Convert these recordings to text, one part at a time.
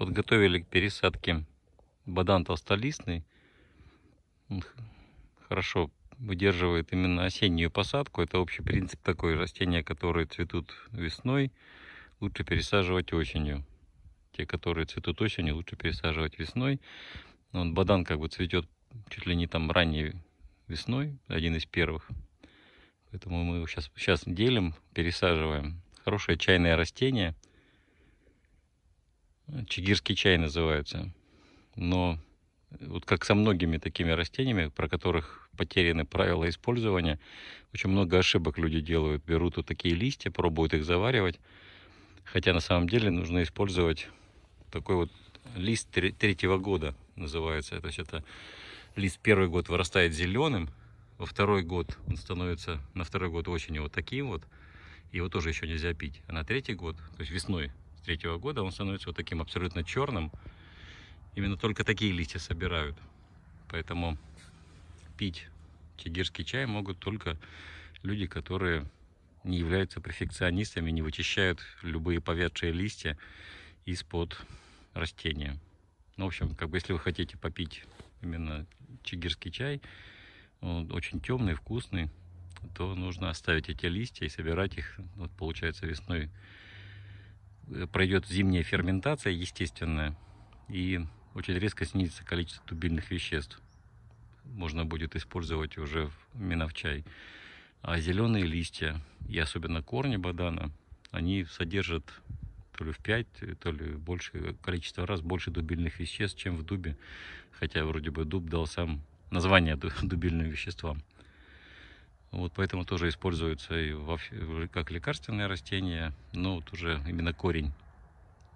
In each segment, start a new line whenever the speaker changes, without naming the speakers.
подготовили к пересадке бадан толстолистный. Он хорошо выдерживает именно осеннюю посадку. Это общий принцип такой. Растения, которые цветут весной, лучше пересаживать осенью. Те, которые цветут осенью, лучше пересаживать весной. Он, бадан как бы цветет чуть ли не там ранней весной, один из первых. Поэтому мы его сейчас, сейчас делим, пересаживаем. Хорошее чайное растение – Чигирский чай называется, Но э, вот как со многими такими растениями, про которых потеряны правила использования, очень много ошибок люди делают. Берут вот такие листья, пробуют их заваривать. Хотя на самом деле нужно использовать такой вот лист третьего года, называется. То есть это лист первый год вырастает зеленым, во второй год он становится, на второй год очень вот таким вот. Его тоже еще нельзя пить. А на третий год, то есть весной, 2023 года, он становится вот таким абсолютно черным. Именно только такие листья собирают. Поэтому пить чигирский чай могут только люди, которые не являются перфекционистами, не вычищают любые повядшие листья из-под растения. Ну, в общем, как бы если вы хотите попить именно чигирский чай, он очень темный, вкусный, то нужно оставить эти листья и собирать их, вот получается, весной Э, пройдет зимняя ферментация естественная, и очень резко снизится количество тубильных веществ. Можно будет использовать уже в миновчай. А зеленые листья, и особенно корни бадана, они содержат то ли в 5, то ли больше, количество раз больше дубильных веществ, чем в дубе. Хотя вроде бы дуб дал сам название дубильным веществам. Вот поэтому тоже используется и во, э, как лекарственное растение, но вот уже именно корень.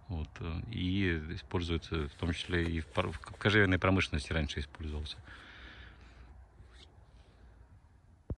Вот, э, и используется в том числе и в, в кожевенной промышленности раньше использовался.